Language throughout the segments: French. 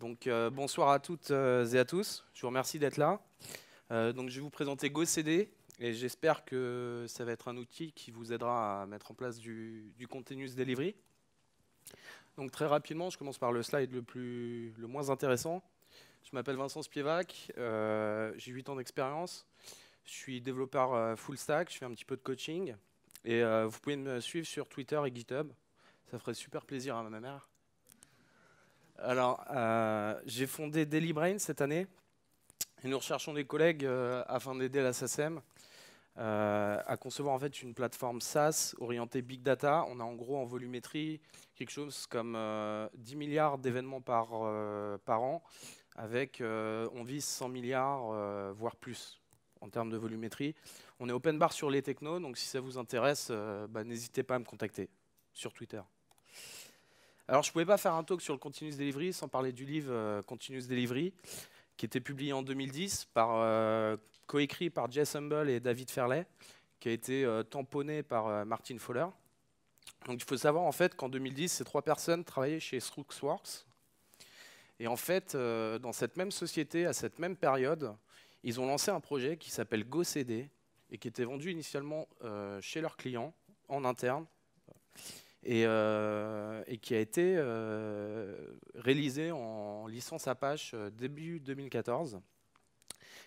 Donc euh, bonsoir à toutes euh, et à tous. Je vous remercie d'être là. Euh, donc je vais vous présenter GoCD et j'espère que ça va être un outil qui vous aidera à mettre en place du, continuous delivery. Donc très rapidement, je commence par le slide le, plus, le moins intéressant. Je m'appelle Vincent Spievak, j'ai 8 ans d'expérience. Je suis développeur full stack, je fais un petit peu de coaching. Et vous pouvez me suivre sur Twitter et GitHub. Ça ferait super plaisir à ma mère. Alors, euh, j'ai fondé Daily Brain cette année et nous recherchons des collègues euh, afin d'aider la SACEM euh, à concevoir en fait une plateforme SaaS orientée big data. On a en gros en volumétrie quelque chose comme 10 milliards d'événements par, an avec on vise 100 milliards voire plus en termes de volumétrie. On est open bar sur les technos, donc si ça vous intéresse, bah, n'hésitez pas à me contacter sur Twitter. Alors, je ne pouvais pas faire un talk sur le continuous delivery sans parler du livre euh, Continuous Delivery, qui était publié en 2010, euh, coécrit par Jess Humble et David Ferlet, qui a été euh, tamponné par Martin Fowler. Donc, il faut savoir en fait qu'en 2010, ces trois personnes travaillaient chez Strooksworks. Et en fait, dans cette même société, à cette même période, ils ont lancé un projet qui s'appelle GoCD et qui était vendu initialement chez leurs clients en interne. Euh, et, qui a été euh, réalisé en licence Apache euh, début 2014.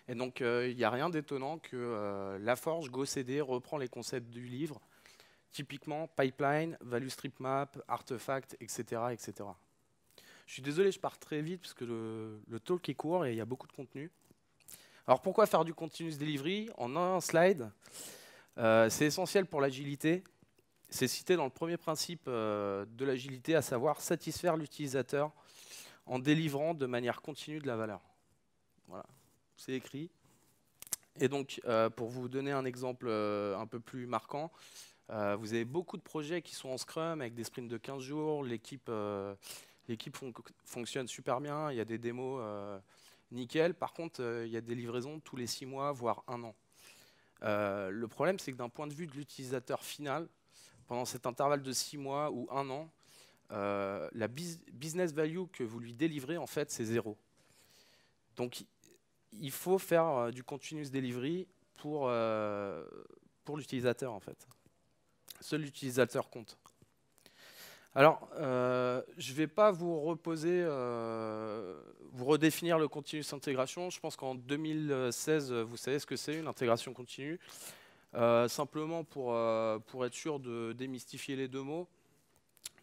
Et donc, il n'y a rien d'étonnant que la forge GoCD reprend les concepts du livre, typiquement pipeline, value strip map, artefact, etc., etc. Je suis désolé, je pars très vite parce que le, le talk est court et il y a beaucoup de contenu. Alors, pourquoi faire du continuous delivery en un slide C'est essentiel pour l'agilité c'est cité dans le premier principe euh, de l'agilité, à savoir satisfaire l'utilisateur en délivrant de manière continue de la valeur. Voilà, c'est écrit. Et donc, euh, pour vous donner un exemple euh, un peu plus marquant, vous avez beaucoup de projets qui sont en Scrum avec des sprints de 15 jours. L'équipe fonctionne super bien, il y a des démos nickel. Par contre, il y a des livraisons tous les 6 mois, voire un an. le problème, c'est que d'un point de vue de l'utilisateur final, pendant cet intervalle de six mois ou un an, euh, la business value que vous lui délivrez, en fait, c'est zéro. Donc, il faut faire euh, du continuous delivery pour, euh, pour l'utilisateur, en fait. Seul l'utilisateur compte. Alors, je ne vais pas vous reposer, vous redéfinir le continuous intégration. Je pense qu'en 2016, vous savez ce que c'est, une intégration continue. Euh, simplement pour, euh, pour être sûr de démystifier les deux mots,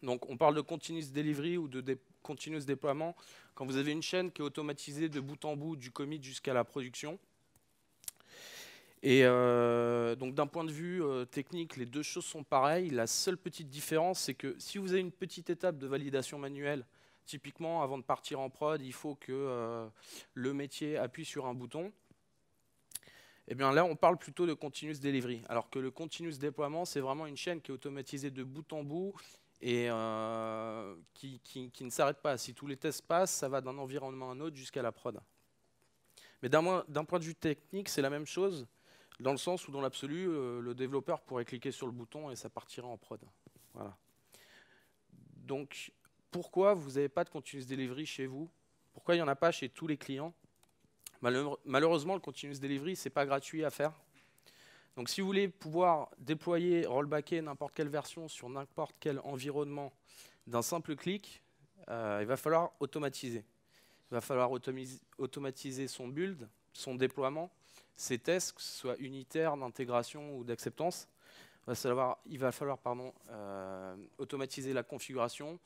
donc on parle de continuous delivery ou de continuous déploiement quand vous avez une chaîne qui est automatisée de bout en bout, du commit jusqu'à la production. Et euh, donc d'un point de vue technique, les deux choses sont pareilles. La seule petite différence, c'est que si vous avez une petite étape de validation manuelle, typiquement avant de partir en prod, il faut que le métier appuie sur un bouton. Eh bien là, on parle plutôt de continuous delivery. Alors que le continuous déploiement, c'est vraiment une chaîne qui est automatisée de bout en bout et euh, qui, ne s'arrête pas. Si tous les tests passent, ça va d'un environnement à un autre jusqu'à la prod. Mais d'un point de vue technique, c'est la même chose, dans le sens où dans l'absolu, euh, le développeur pourrait cliquer sur le bouton et ça partira en prod. Voilà. Donc, pourquoi vous n'avez pas de continuous delivery chez vous Pourquoi il n'y en a pas chez tous les clients Malheureusement, le continuous delivery, ce n'est pas gratuit à faire. Donc si vous voulez pouvoir déployer, rollbacker n'importe quelle version sur n'importe quel environnement d'un simple clic, euh, il va falloir automatiser. Il va falloir automatiser son build, son déploiement, ses tests, que ce soit unitaire, d'intégration ou d'acceptance. Il va falloir, euh, automatiser la configuration,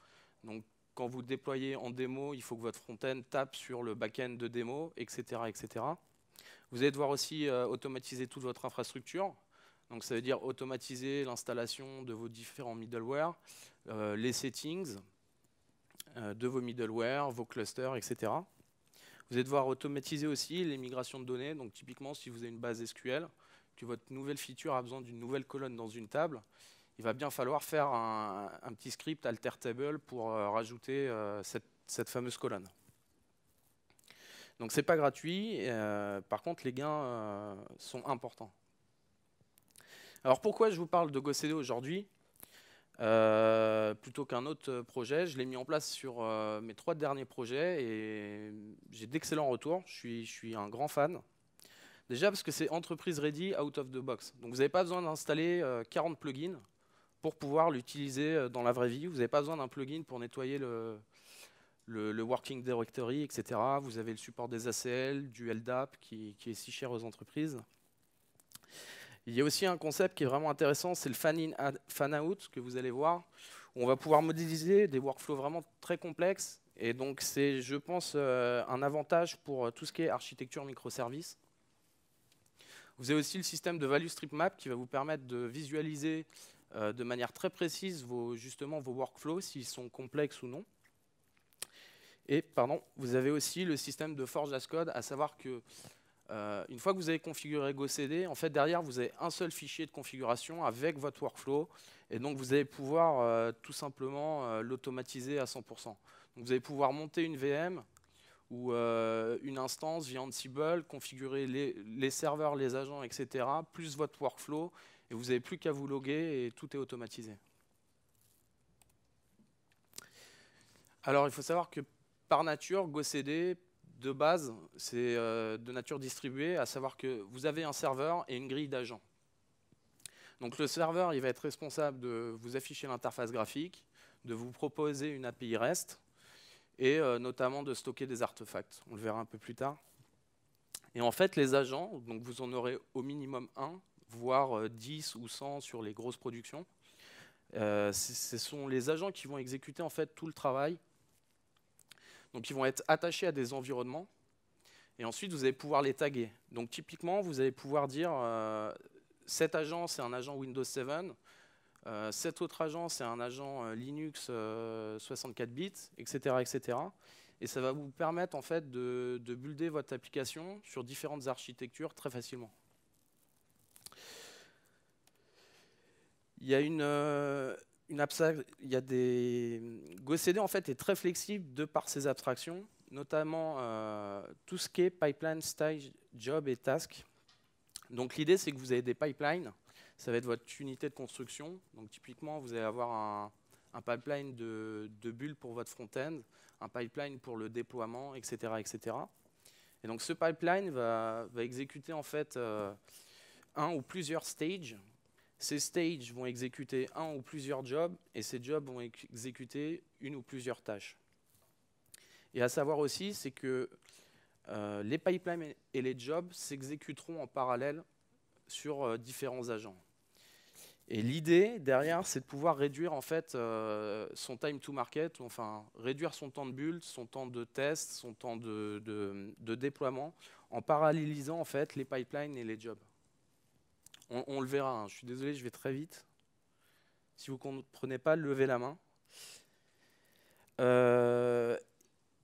donc quand vous déployez en démo, il faut que votre front-end tape sur le back-end de démo, etc., etc. Vous allez devoir aussi euh, automatiser toute votre infrastructure. Donc ça veut dire automatiser l'installation de vos différents middleware, euh, les settings euh, de vos middleware, vos clusters, etc. Vous allez devoir automatiser aussi les migrations de données. Donc typiquement, si vous avez une base SQL, que votre nouvelle feature a besoin d'une nouvelle colonne dans une table, il va bien falloir faire un, petit script alter table pour euh, rajouter euh, cette, fameuse colonne. Donc c'est pas gratuit, euh, par contre les gains sont importants. Alors pourquoi je vous parle de GoCD aujourd'hui plutôt qu'un autre projet Je l'ai mis en place sur mes trois derniers projets et j'ai d'excellents retours, je suis, je suis, un grand fan. Déjà parce que c'est entreprise ready out of the box. Donc vous n'avez pas besoin d'installer 40 plugins pour pouvoir l'utiliser euh, dans la vraie vie. Vous n'avez pas besoin d'un plugin pour nettoyer le, le, Working Directory, etc. Vous avez le support des ACL, du LDAP, qui, est si cher aux entreprises. Il y a aussi un concept qui est vraiment intéressant, c'est le fan-in, fan-out, que vous allez voir, on va pouvoir modéliser des workflows vraiment très complexes. Et donc, c'est, je pense, euh, un avantage pour euh, tout ce qui est architecture microservices. Vous avez aussi le système de value strip map qui va vous permettre de visualiser euh, de manière très précise vos, justement vos workflows, s'ils sont complexes ou non. Et pardon, vous avez aussi le système de Forge as Code, à savoir que euh, une fois que vous avez configuré GoCD, en fait derrière vous avez un seul fichier de configuration avec votre workflow, et donc vous allez pouvoir euh, tout simplement l'automatiser à 100%. Donc vous allez pouvoir monter une VM, ou une instance via Ansible, configurer les, serveurs, les agents, etc., plus votre workflow, et vous n'avez plus qu'à vous loguer et tout est automatisé. Alors il faut savoir que par nature, GoCD, de base, c'est euh, de nature distribuée, à savoir que vous avez un serveur et une grille d'agents. Donc le serveur, il va être responsable de vous afficher l'interface graphique, de vous proposer une API REST, et euh, notamment de stocker des artefacts. On le verra un peu plus tard. Et en fait, les agents, donc vous en aurez au minimum un, voire 10 euh, ou 100 sur les grosses productions. Euh, ce sont les agents qui vont exécuter en fait tout le travail. Donc ils vont être attachés à des environnements. Et ensuite, vous allez pouvoir les taguer. Donc typiquement, vous allez pouvoir dire, euh, cet agent, c'est un agent Windows 7, euh, cet autre agent, c'est un agent euh, Linux 64 bits, etc., etc. Et ça va vous permettre en fait, de, de builder votre application sur différentes architectures très facilement. Il y a une, euh, abstraction, il y a des GoCD en fait est très flexible de par ses abstractions, notamment euh, tout ce qui est pipeline, stage, job et task. Donc l'idée c'est que vous avez des pipelines, ça va être votre unité de construction. Donc typiquement vous allez avoir un, pipeline de, bulles pour votre front-end, un pipeline pour le déploiement, etc., etc. Et donc ce pipeline va, exécuter en fait euh, un ou plusieurs stages ces stages vont exécuter un ou plusieurs jobs, et ces jobs vont exécuter une ou plusieurs tâches. Et à savoir aussi, c'est que euh, les pipelines et les jobs s'exécuteront en parallèle sur euh, différents agents. Et l'idée derrière, c'est de pouvoir réduire en fait euh, son time to market, enfin réduire son temps de build, son temps de test, son temps de, déploiement, en parallélisant en fait les pipelines et les jobs on, le verra. Hein. Je suis désolé, je vais très vite. Si vous ne comprenez pas, levez la main. Euh,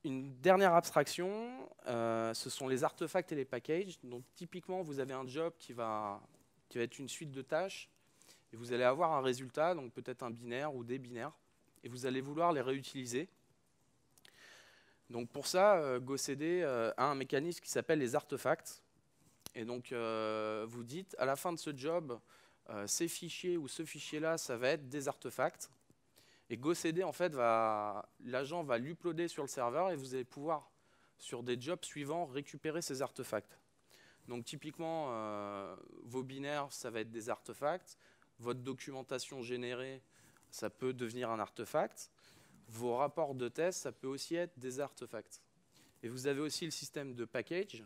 une dernière abstraction, euh, ce sont les artefacts et les packages. Donc typiquement, vous avez un job qui va, qui va être une suite de tâches, et vous allez avoir un résultat, donc peut-être un binaire ou des binaires, et vous allez vouloir les réutiliser. Donc pour ça, euh, GoCD a un mécanisme qui s'appelle les artefacts. Et donc, euh, vous dites, à la fin de ce job, euh, ces fichiers ou ce fichier-là, ça va être des artefacts. Et GoCD, en fait, l'agent va l'uploader sur le serveur et vous allez pouvoir, sur des jobs suivants, récupérer ces artefacts. Donc, typiquement, euh, vos binaires, ça va être des artefacts. Votre documentation générée, ça peut devenir un artefact. Vos rapports de test, ça peut aussi être des artefacts. Et vous avez aussi le système de package,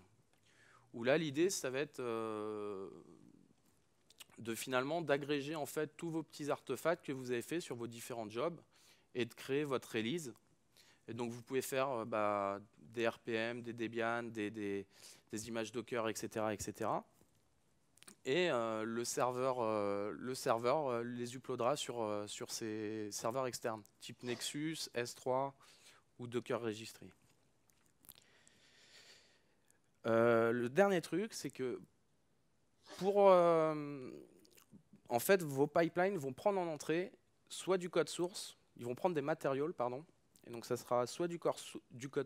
où là l'idée ça va être euh, de finalement d'agréger en fait tous vos petits artefacts que vous avez faits sur vos différents jobs et de créer votre release. Et donc vous pouvez faire euh, bah, des RPM, des Debian, des, images Docker, etc. Et euh, le serveur, le serveur les uploadera sur, sur ses serveurs externes, type Nexus, S3 ou Docker Registry. Euh, le dernier truc, c'est que pour. Euh, en fait, vos pipelines vont prendre en entrée soit du code source, ils vont prendre des matériaux, pardon, et donc ça sera soit du, code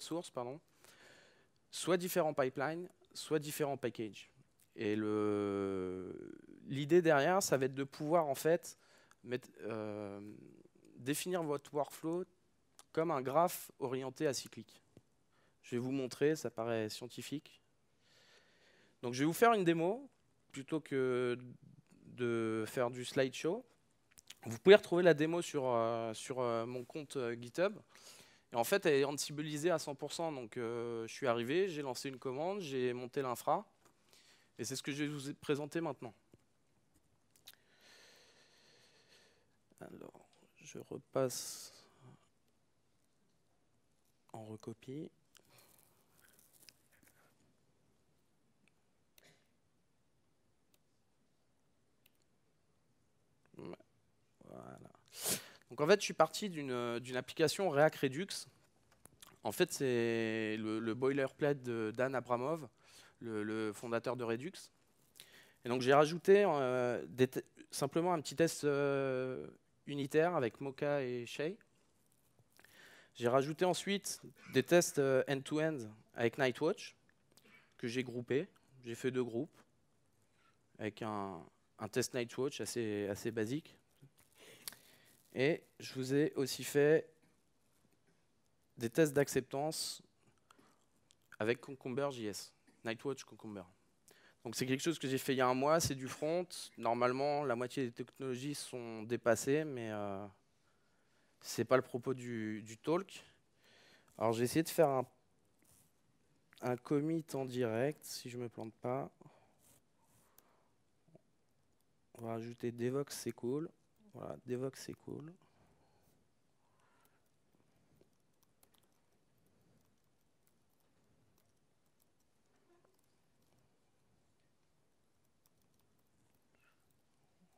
source, pardon, soit différents pipelines, soit différents packages. Et l'idée derrière, ça va être de pouvoir en fait euh, définir votre workflow comme un graphe orienté acyclique. Je vais vous montrer, ça paraît scientifique. Donc je vais vous faire une démo, plutôt que de faire du slideshow. Vous pouvez retrouver la démo sur, euh, euh, mon compte euh, GitHub. Et en fait, elle est ansibilisée à 100%. Donc je suis arrivé, j'ai lancé une commande, j'ai monté l'infra. Et c'est ce que je vais vous présenter maintenant. Alors, je repasse en recopie. Donc en fait, je suis parti euh, d'une application React Redux. En fait, c'est le, boilerplate de Dan Abramov, le, fondateur de Redux. Et donc j'ai rajouté euh, simplement un petit test euh, unitaire avec Mocha et Shay. J'ai rajouté ensuite des tests end-to-end avec Nightwatch que j'ai groupés. J'ai fait deux groupes avec un, test Nightwatch assez basique et je vous ai aussi fait des tests d'acceptance avec Concomber.js, Nightwatch Concomber. Donc c'est quelque chose que j'ai fait il y a un mois, c'est du front. Normalement, la moitié des technologies sont dépassées, mais euh, c'est ce n'est pas le propos du, talk. Alors j'ai essayé de faire un, un commit en direct, si je ne me plante pas. On va rajouter Devox, c'est cool. Voilà, Devox c'est cool.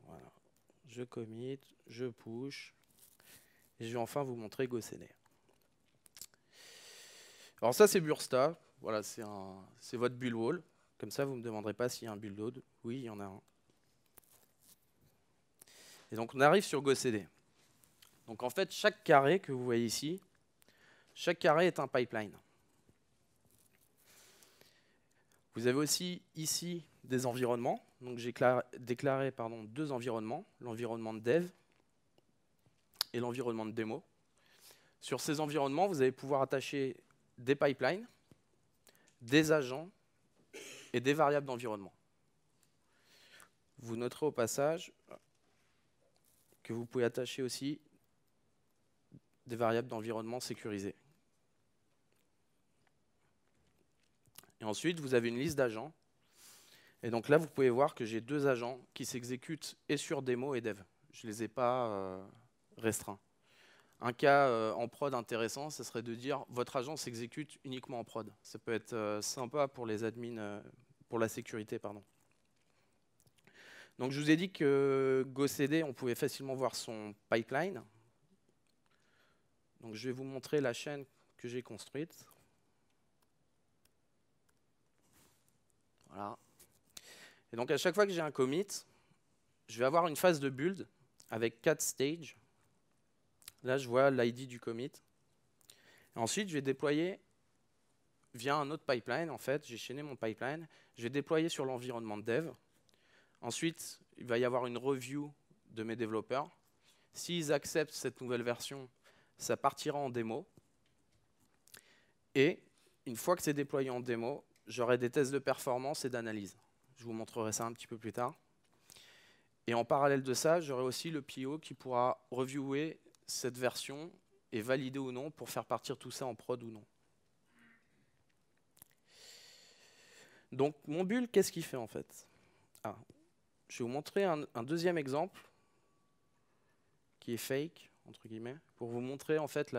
Voilà, je commit, je push, et je vais enfin vous montrer GoSene. Alors ça c'est Bursta, voilà c'est votre build wall. Comme ça vous ne me demanderez pas s'il y a un build load. Oui il y en a un. Et donc on arrive sur GoCD. Donc en fait, chaque carré que vous voyez ici, chaque carré est un pipeline. Vous avez aussi ici des environnements. Donc j'ai déclaré pardon, deux environnements, l'environnement de dev et l'environnement de démo. Sur ces environnements, vous allez pouvoir attacher des pipelines, des agents et des variables d'environnement. Vous noterez au passage que vous pouvez attacher aussi des variables d'environnement sécurisées. Et ensuite, vous avez une liste d'agents. Et donc là, vous pouvez voir que j'ai deux agents qui s'exécutent et sur démo et dev. Je ne les ai pas euh, restreints. Un cas euh, en prod intéressant, ce serait de dire votre agent s'exécute uniquement en prod. Ça peut être euh, sympa pour les admins, pour la sécurité, pardon. Donc je vous ai dit que GoCD, on pouvait facilement voir son pipeline. Donc je vais vous montrer la chaîne que j'ai construite. Voilà. Et donc à chaque fois que j'ai un commit, je vais avoir une phase de build avec quatre stages. Là, je vois l'ID du commit. ensuite, je vais déployer via un autre pipeline. En fait, j'ai chaîné mon pipeline. Je vais déployer sur l'environnement de dev. Ensuite, il va y avoir une review de mes développeurs. S'ils acceptent cette nouvelle version, ça partira en démo. Et une fois que c'est déployé en démo, j'aurai des tests de performance et d'analyse. Je vous montrerai ça un petit peu plus tard. Et en parallèle de ça, j'aurai aussi le PO qui pourra reviewer cette version et valider ou non pour faire partir tout ça en prod ou non. Donc mon bulle, qu'est-ce qu'il fait en fait ah, je vais vous montrer un, deuxième exemple qui est fake, entre guillemets, pour vous montrer en fait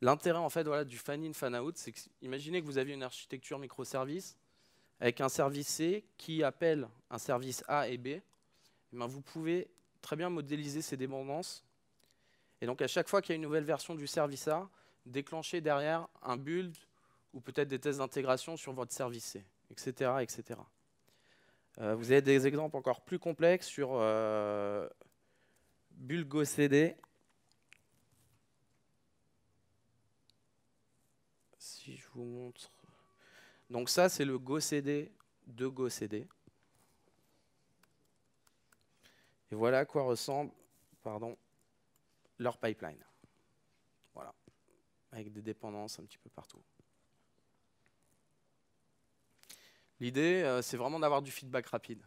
l'intérêt en fait, voilà, du fan-in, fan-out. C'est imaginez que vous avez une architecture microservice avec un service C qui appelle un service A et B. Eh ben, vous pouvez très bien modéliser ces dépendances. Et donc à chaque fois qu'il y a une nouvelle version du service A, déclencher derrière un build ou peut-être des tests d'intégration sur votre service C, etc. etc. Euh, vous avez des exemples encore plus complexes sur euh, BulgoCD. Si je vous montre. Donc ça, c'est le GoCD de GoCD. Et voilà à quoi ressemble pardon, leur pipeline. Voilà, avec des dépendances un petit peu partout. L'idée, euh, c'est vraiment d'avoir du feedback rapide.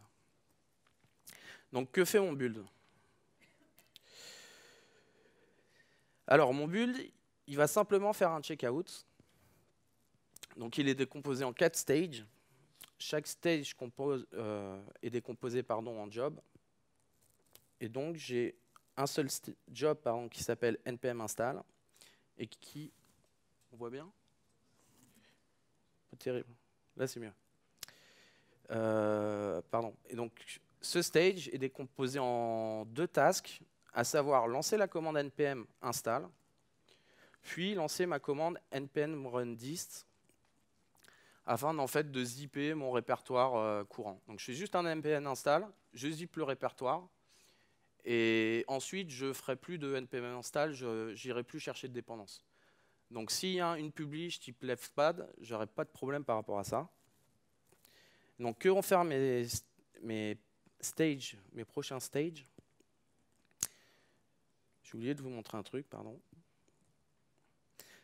Donc, que fait mon build Alors, mon build, il va simplement faire un checkout. Donc, il est décomposé en quatre stages. Chaque stage euh, est décomposé pardon, en job. Et donc, j'ai un seul job qui s'appelle npm install et qui, on voit bien, pas terrible, là c'est mieux, euh, pardon. Et donc, ce stage est décomposé en deux tasks, à savoir lancer la commande npm install, puis lancer ma commande npm run dist afin en fait de zipper mon répertoire euh, courant. Donc je fais juste un npm install, je zippe le répertoire et ensuite je ne ferai plus de npm install, je n'irai plus chercher de dépendance. Donc s'il y a une publish type leftpad, n'aurai pas de problème par rapport à ça. Donc, que vont faire mes, mes stages, mes prochains stages J'ai oublié de vous montrer un truc, pardon.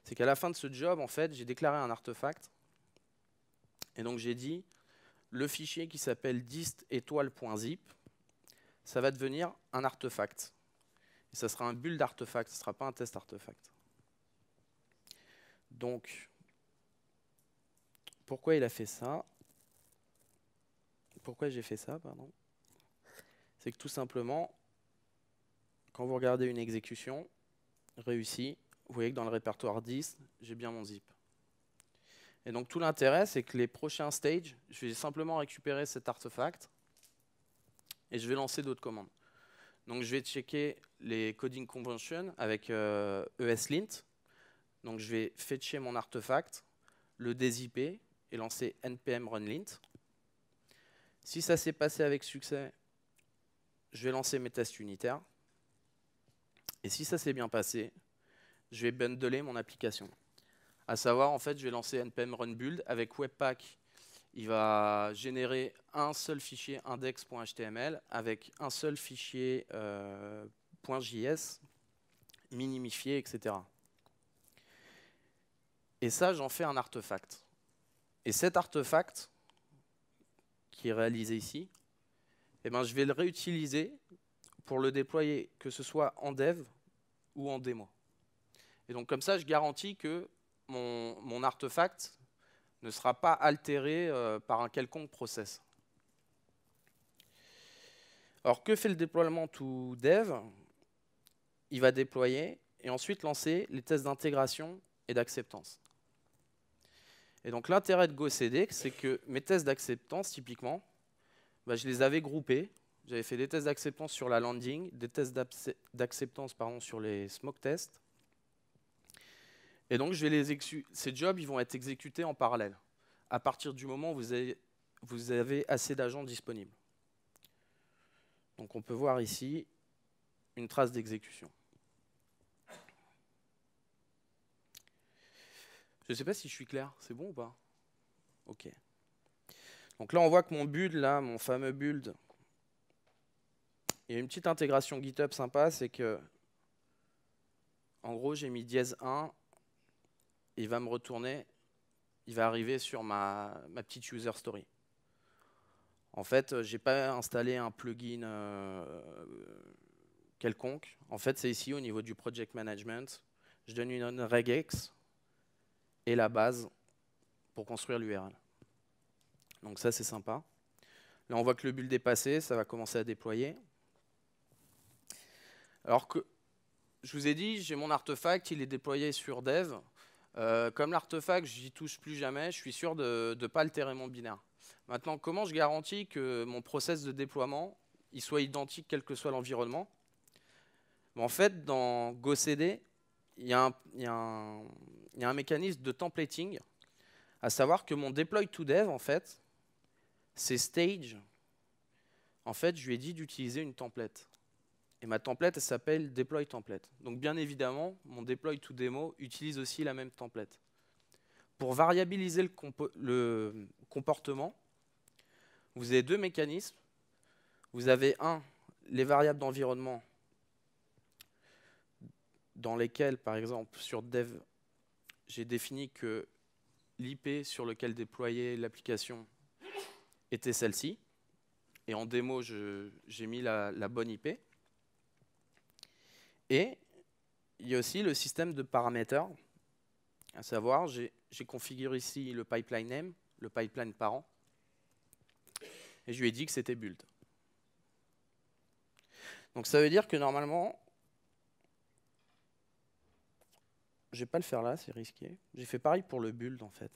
C'est qu'à la fin de ce job, en fait, j'ai déclaré un artefact. Et donc, j'ai dit, le fichier qui s'appelle dist.étoile.zip, ça va devenir un artefact. Et ça sera un build artefact, ce ne sera pas un test artefact. Donc, pourquoi il a fait ça pourquoi j'ai fait ça, pardon C'est que tout simplement, quand vous regardez une exécution réussie, vous voyez que dans le répertoire 10, j'ai bien mon zip. Et donc tout l'intérêt, c'est que les prochains stages, je vais simplement récupérer cet artefact et je vais lancer d'autres commandes. Donc je vais checker les coding conventions avec ESLint. Euh, e donc je vais fetcher mon artefact, le dézipper et lancer npm run lint. Si ça s'est passé avec succès, je vais lancer mes tests unitaires. Et si ça s'est bien passé, je vais bundler mon application. À savoir, en fait, je vais lancer npm run build avec Webpack. Il va générer un seul fichier index.html avec un seul fichier euh, .js minimifié, etc. Et ça, j'en fais un artefact. Et cet artefact, qui est réalisé ici, eh ben, je vais le réutiliser pour le déployer, que ce soit en dev ou en démo. Et donc comme ça, je garantis que mon, artefact ne sera pas altéré euh, par un quelconque process. Alors que fait le déploiement tout dev Il va déployer et ensuite lancer les tests d'intégration et d'acceptance l'intérêt de GoCD, c'est que mes tests d'acceptance, typiquement, bah, je les avais groupés. J'avais fait des tests d'acceptance sur la landing, des tests d'acceptance sur les smoke tests. Et donc, je vais les ces jobs ils vont être exécutés en parallèle, à partir du moment où vous avez, vous avez assez d'agents disponibles. Donc on peut voir ici une trace d'exécution. Je ne sais pas si je suis clair, c'est bon ou pas Ok. Donc là, on voit que mon build, là, mon fameux build, il y a une petite intégration GitHub sympa, c'est que, en gros, j'ai mis dièse 1, il va me retourner, il va arriver sur ma, petite user story. En fait, euh, j'ai pas installé un plugin euh, quelconque. En fait, c'est ici, au niveau du project management, je donne une regex et la base pour construire l'URL. Donc ça, c'est sympa. Là, on voit que le build est passé, ça va commencer à déployer. Alors que je vous ai dit, j'ai mon artefact, il est déployé sur dev. Euh, comme l'artefact, je n'y touche plus jamais, je suis sûr de ne pas altérer mon binaire. Maintenant, comment je garantis que mon process de déploiement il soit identique quel que soit l'environnement En fait, dans GoCD, il y, a un mécanisme de templating, à savoir que mon deploy to dev, en fait, c'est stage. En fait, je lui ai dit d'utiliser une template. Et ma template, elle s'appelle deploy template. Donc bien évidemment, mon deploy to demo utilise aussi la même template. Pour variabiliser le, le comportement, vous avez deux mécanismes. Vous avez un, les variables d'environnement dans lesquels, par exemple, sur dev, j'ai défini que l'IP sur lequel déployer l'application était celle-ci. Et en démo, j'ai mis la, la bonne IP. Et il y a aussi le système de paramètres, à savoir, j'ai configuré ici le pipeline name, le pipeline parent, et je lui ai dit que c'était build. Donc ça veut dire que normalement, je vais pas le faire là, c'est risqué. J'ai fait pareil pour le build en fait.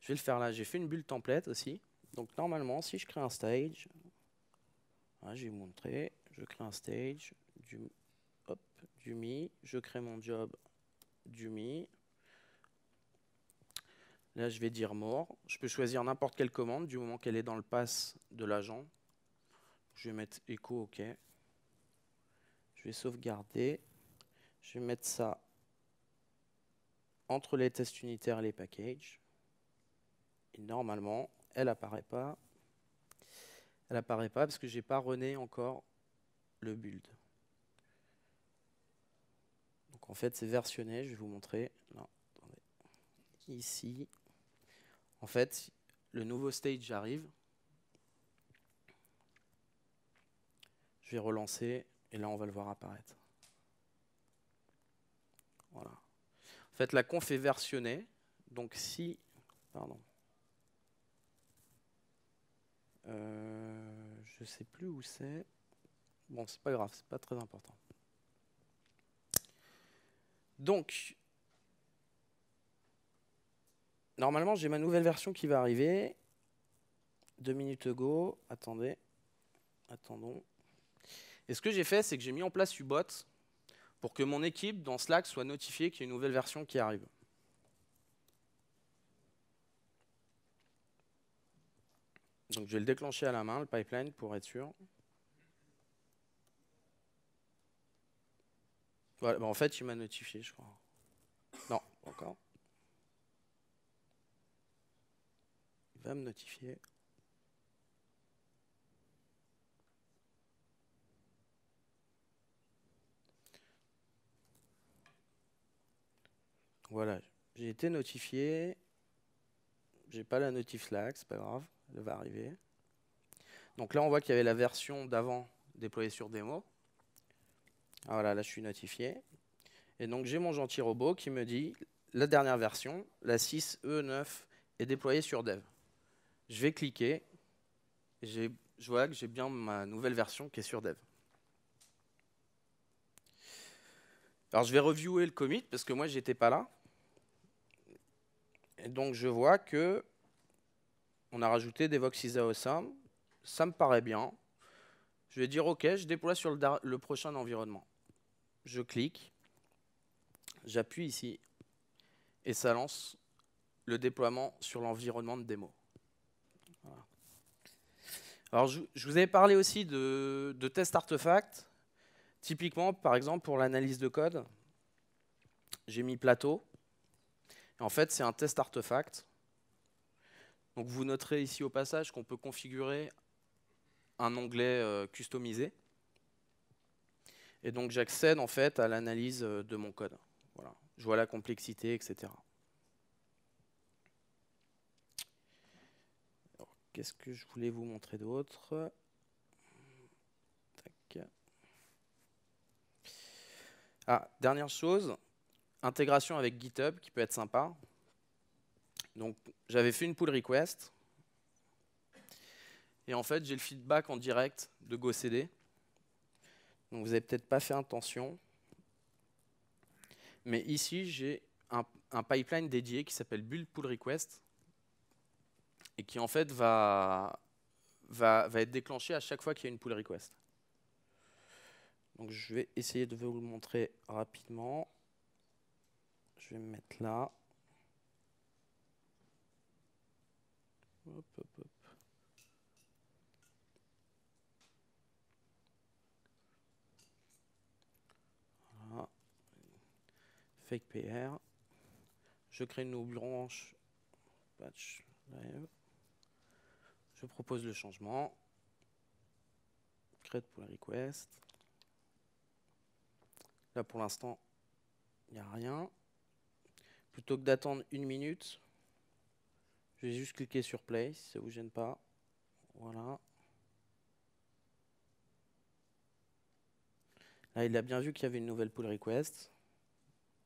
Je vais le faire là. J'ai fait une build template aussi. Donc normalement, si je crée un stage, j'ai je vais Je crée un stage, du, hop, du mi, je crée mon job, du mi. Là, je vais dire mort. Je peux choisir n'importe quelle commande du moment qu'elle est dans le pass de l'agent. Je vais mettre écho OK. Je vais sauvegarder. Je vais mettre ça entre les tests unitaires et les packages. Et normalement, elle apparaît pas. Elle apparaît pas parce que j'ai pas rené encore le build. Donc en fait, c'est versionné. Je vais vous montrer. Ici, en fait, le nouveau stage arrive. Je vais relancer et là, on va le voir apparaître. En fait, la conf est versionnée. Donc si... Pardon. Euh, je sais plus où c'est. Bon, c'est pas grave, c'est pas très important. Donc, normalement, j'ai ma nouvelle version qui va arriver. Deux minutes ago. Attendez. Attendons. Et ce que j'ai fait, c'est que j'ai mis en place Ubot pour que mon équipe dans Slack soit notifiée qu'il y a une nouvelle version qui arrive. Donc je vais le déclencher à la main, le pipeline, pour être sûr. Voilà, bah, en fait, il m'a notifié, je crois. Non, encore. Il va me notifier. Voilà, j'ai été notifié. J'ai pas la notif Slack, c'est pas grave, elle va arriver. Donc là, on voit qu'il y avait la version d'avant déployée sur démo. Ah, voilà, là, je suis notifié. Et donc, j'ai mon gentil robot qui me dit la dernière version, la 6E9, est déployée sur dev. Je vais cliquer. Et je vois que j'ai bien ma nouvelle version qui est sur dev. Alors, je vais reviewer le commit parce que moi, n'étais pas là donc je vois que on a rajouté des Voxisa au Ça me paraît bien. Je vais dire OK, je déploie sur le, prochain environnement. Je clique, j'appuie ici et ça lance le déploiement sur l'environnement de démo. Alors je, vous avais parlé aussi de, test artefact. artefacts. Typiquement, par exemple, pour l'analyse de code, j'ai mis plateau. En fait, c'est un test artefact. Donc vous noterez ici au passage qu'on peut configurer un onglet euh, customisé. Et donc j'accède en fait à l'analyse euh, de mon code. Voilà. Je vois la complexité, etc. Qu'est-ce que je voulais vous montrer d'autre Ah, dernière chose, intégration avec GitHub qui peut être sympa. Donc j'avais fait une pull request. Et en fait, j'ai le feedback en direct de GoCD. Donc vous n'avez peut-être pas fait attention. Mais ici, j'ai un, un, pipeline dédié qui s'appelle Build Pull Request et qui en fait va, va, va être déclenché à chaque fois qu'il y a une pull request. Donc je vais essayer de vous le montrer rapidement. Je vais me mettre là. Hop, Fake PR. Je crée une nouvelle branche patch Je propose le changement. Create pour la request. Là pour l'instant, il n'y a rien. Plutôt que d'attendre une minute, je vais juste cliquer sur play, si ça vous gêne pas. Voilà. Là, il a bien vu qu'il y avait une nouvelle pull request.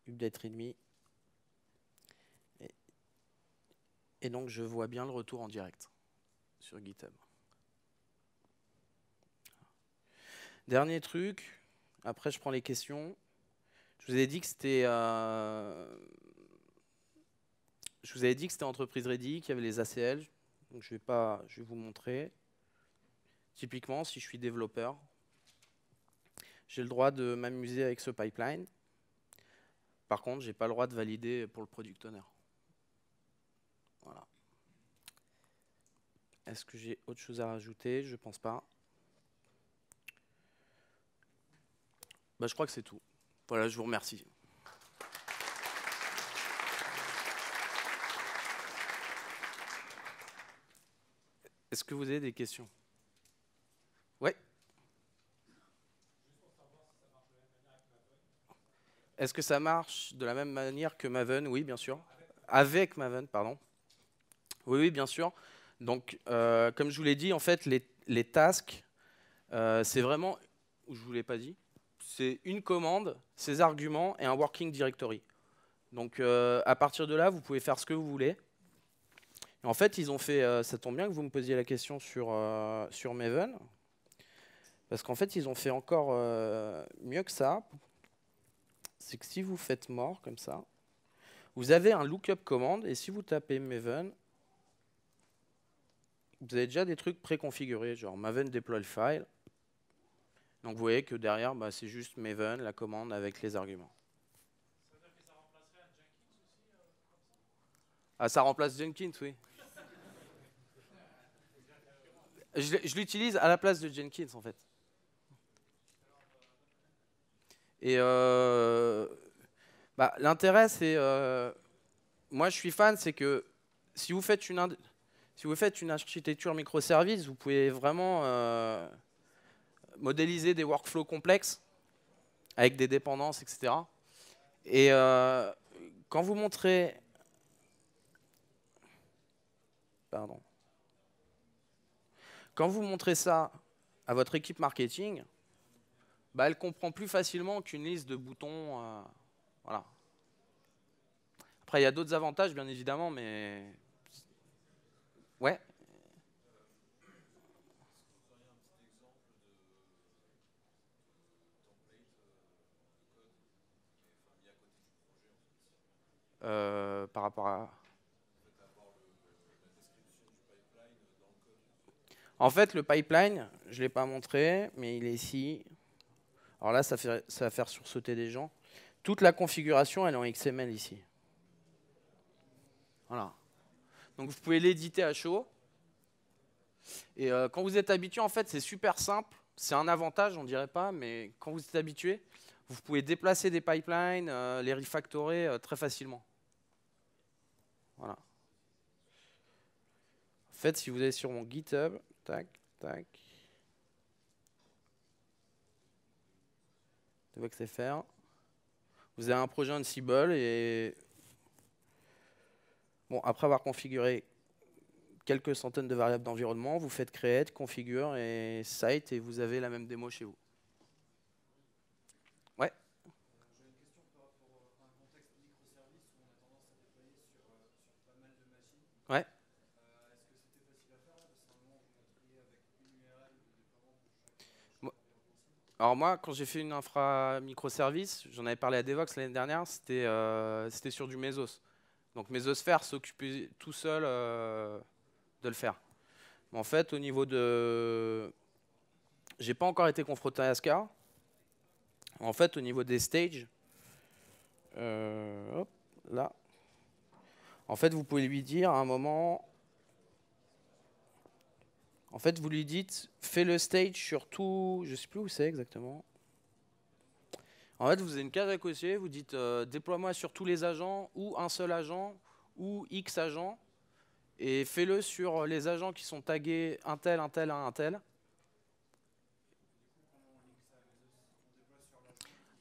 Update readme. Et, et donc, je vois bien le retour en direct sur GitHub. Dernier truc, après je prends les questions. Je vous ai dit que c'était euh, je vous avais dit que c'était entreprise ready, qu'il y avait les ACL. Donc je vais, pas, je vais vous montrer. Typiquement, si je suis développeur, j'ai le droit de m'amuser avec ce pipeline. Par contre, je n'ai pas le droit de valider pour le product owner. Voilà. Est-ce que j'ai autre chose à rajouter Je pense pas. Bah, je crois que c'est tout. Voilà, je vous remercie. Est-ce que vous avez des questions Oui Est-ce que ça marche de la même manière que Maven Oui, bien sûr. Avec Maven, pardon. Oui, oui, bien sûr. Donc, euh, comme je vous l'ai dit, en fait, les, tasks, euh, c'est vraiment, je ne vous l'ai pas dit, c'est une commande, ses arguments et un working directory. Donc, euh, à partir de là, vous pouvez faire ce que vous voulez. En fait, ils ont fait, euh, ça tombe bien que vous me posiez la question sur, euh, sur Maven, parce qu'en fait, ils ont fait encore euh, mieux que ça. C'est que si vous faites mort comme ça, vous avez un lookup commande, et si vous tapez Maven, vous avez déjà des trucs préconfigurés, genre Maven deploy le file. Donc vous voyez que derrière, bah, c'est juste Maven, la commande avec les arguments. Ah, ça remplace Jenkins, oui. Je, l'utilise à la place de Jenkins, en fait. Et euh, bah, l'intérêt, c'est... Euh, moi, je suis fan, c'est que si vous faites une, si vous faites une architecture microservice, vous pouvez vraiment euh, modéliser des workflows complexes avec des dépendances, etc. Et quand vous montrez... Pardon. Quand vous montrez ça à votre équipe marketing, bah, elle comprend plus facilement qu'une liste de boutons. Euh, voilà. Après, il y a d'autres avantages, bien évidemment, mais. Ouais, euh, par rapport à. En fait, le pipeline, je ne l'ai pas montré, mais il est ici. Alors là, ça, fait, va faire sursauter des gens. Toute la configuration, elle est en XML ici. Voilà. Donc vous pouvez l'éditer à chaud. Et euh, quand vous êtes habitué, en fait, c'est super simple. C'est un avantage, on dirait pas, mais quand vous êtes habitué, vous pouvez déplacer des pipelines, euh, les refactorer euh, très facilement. Voilà. En fait, si vous allez sur mon GitHub, Tac, tac. Tu que c'est faire. Vous avez un projet Cible et... Bon, après avoir configuré quelques centaines de variables d'environnement, vous faites create, configure et site et vous avez la même démo chez vous. Alors moi, quand j'ai fait une infra microservice, j'en avais parlé à Devox l'année dernière, c'était euh, sur du Mesos. Donc Mesosphère s'occupait tout seul euh, de le faire. en fait, au niveau de... J'ai pas encore été confronté à Ascar. En fait, au niveau des stages, euh, là, en fait, vous pouvez lui dire à un moment, en fait, vous lui dites, fais le stage sur tout... Je sais plus où c'est exactement. En fait, vous avez une case à cocher, vous dites euh, déploie-moi sur tous les agents ou un seul agent ou X agents et fais-le sur les agents qui sont tagués un tel, un tel, un tel.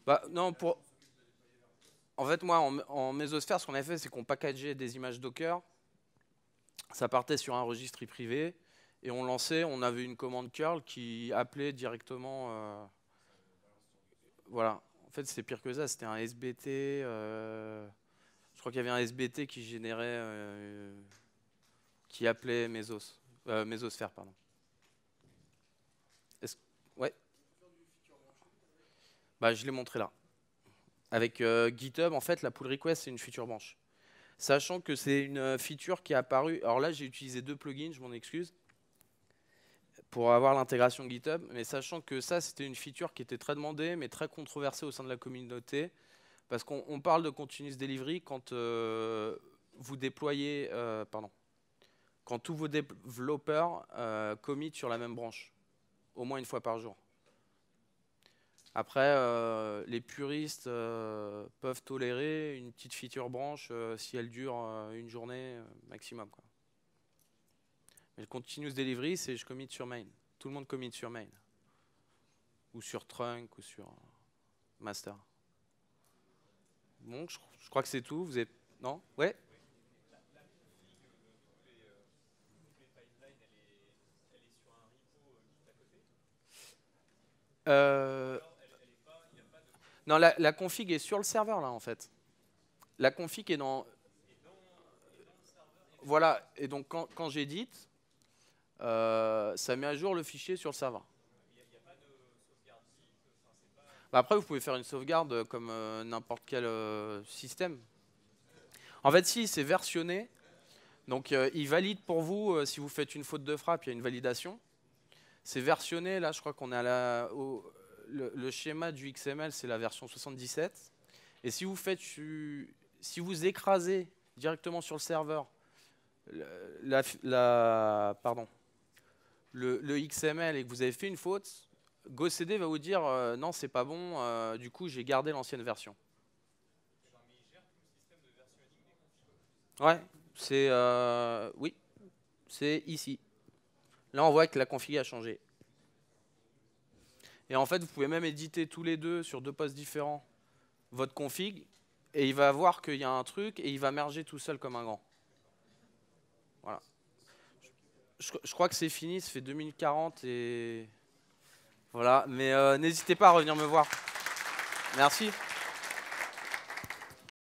Bah, non, pour... En fait, moi, en, en ce qu'on a fait, c'est qu'on packageait des images Docker. Ça partait sur un registre privé et on lançait, on avait une commande curl qui appelait directement. Euh, voilà. En fait, c'est pire que ça. C'était un SBT. Euh, je crois qu'il y avait un SBT qui générait, euh, qui appelait Mesos, Mesosphere, pardon. ouais. Bah, je l'ai montré là. Avec GitHub, en fait, la pull request, c'est une feature branch. Sachant que c'est une feature qui est apparue. Alors là, j'ai utilisé deux plugins, je m'en excuse pour avoir l'intégration GitHub, mais sachant que ça, c'était une feature qui était très demandée, mais très controversée au sein de la communauté, parce qu'on parle de continuous delivery quand euh, vous déployez, euh, pardon, quand tous vos développeurs euh, committent sur la même branche, au moins une fois par jour. Après, les puristes peuvent tolérer une petite feature branche si elle dure une journée maximum le continuous delivery, c'est je commit sur main. Tout le monde commit sur main. Ou sur trunk, ou sur euh, master. Bon, je, crois que c'est tout. Vous avez... Non Ouais euh... Non, la, config est sur le serveur, là, en fait. La config est dans... Voilà, et donc quand, quand j'édite, euh, ça met à jour le fichier sur le serveur. Bah, après, vous pouvez faire une sauvegarde comme euh, n'importe quel euh, système. En fait, si, c'est versionné. Donc, il valide pour vous, si vous faites une faute de frappe, il y a une validation. C'est versionné, là, je crois qu'on est à la... le, schéma du XML, c'est la version 77. Et si vous, faites, si vous écrasez directement sur le serveur la, la, pardon, le, XML et que vous avez fait une faute, GoCD va vous dire euh, non, c'est pas bon, euh, du coup, j'ai gardé l'ancienne version. Ouais, c'est euh, oui, c'est ici. Là, on voit que la config a changé. Et en fait, vous pouvez même éditer tous les deux sur deux postes différents votre config, et il va voir qu'il y a un truc, et il va merger tout seul comme un grand. Voilà je, crois que c'est fini, ça fait 2040 et... Voilà, mais euh, n'hésitez pas à revenir me voir. Merci.